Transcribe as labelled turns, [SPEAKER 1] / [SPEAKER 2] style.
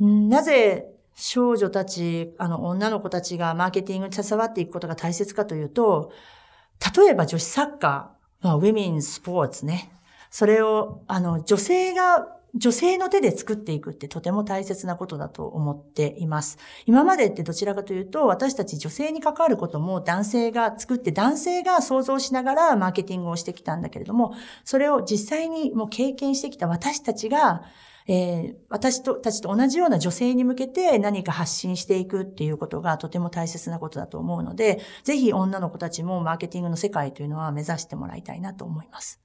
[SPEAKER 1] なぜ少女たち、あの女の子たちがマーケティングに携わっていくことが大切かというと、例えば女子サッカー、まあ、ウィミンスポーツね。それを、あの、女性が女性の手で作っていくってとても大切なことだと思っています。今までってどちらかというと、私たち女性に関わることも男性が作って、男性が想像しながらマーケティングをしてきたんだけれども、それを実際にもう経験してきた私たちが、えー、私とたちと同じような女性に向けて何か発信していくっていうことがとても大切なことだと思うので、ぜひ女の子たちもマーケティングの世界というのは目指してもらいたいなと思います。